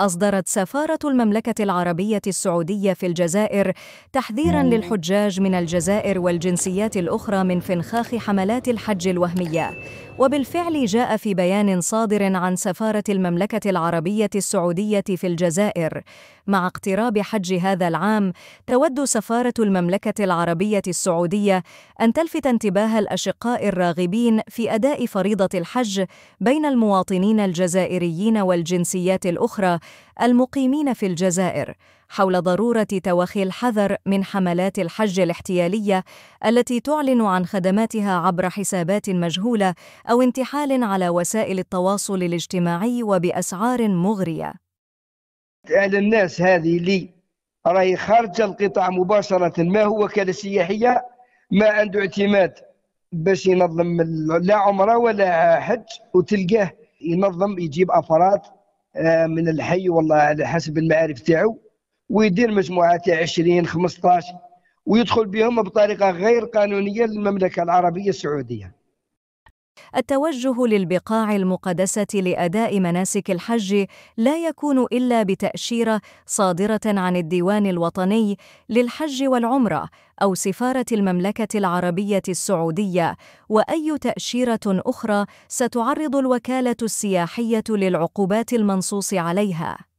أصدرت سفارة المملكة العربية السعودية في الجزائر تحذيراً للحجاج من الجزائر والجنسيات الأخرى من فنخاخ حملات الحج الوهمية وبالفعل جاء في بيان صادر عن سفارة المملكة العربية السعودية في الجزائر مع اقتراب حج هذا العام تود سفارة المملكة العربية السعودية أن تلفت انتباه الأشقاء الراغبين في أداء فريضة الحج بين المواطنين الجزائريين والجنسيات الأخرى المقيمين في الجزائر حول ضرورة توخي الحذر من حملات الحج الاحتيالية التي تعلن عن خدماتها عبر حسابات مجهولة أو انتحال على وسائل التواصل الاجتماعي وبأسعار مغرية. على الناس هذه اللي راهي خارجة القطاع مباشرة ما هو وكالة سياحية ما عنده اعتماد باش ينظم لا عمره ولا حج وتلقاه ينظم يجيب افراد آه، من الحي والله على حسب المعارف تاعو ويدير مجموعه تاع 20 15 ويدخل بهم بطريقه غير قانونيه للمملكه العربيه السعوديه التوجه للبقاع المقدسة لأداء مناسك الحج لا يكون إلا بتأشيرة صادرة عن الديوان الوطني للحج والعمرة أو سفارة المملكة العربية السعودية، وأي تأشيرة أخرى ستعرض الوكالة السياحية للعقوبات المنصوص عليها.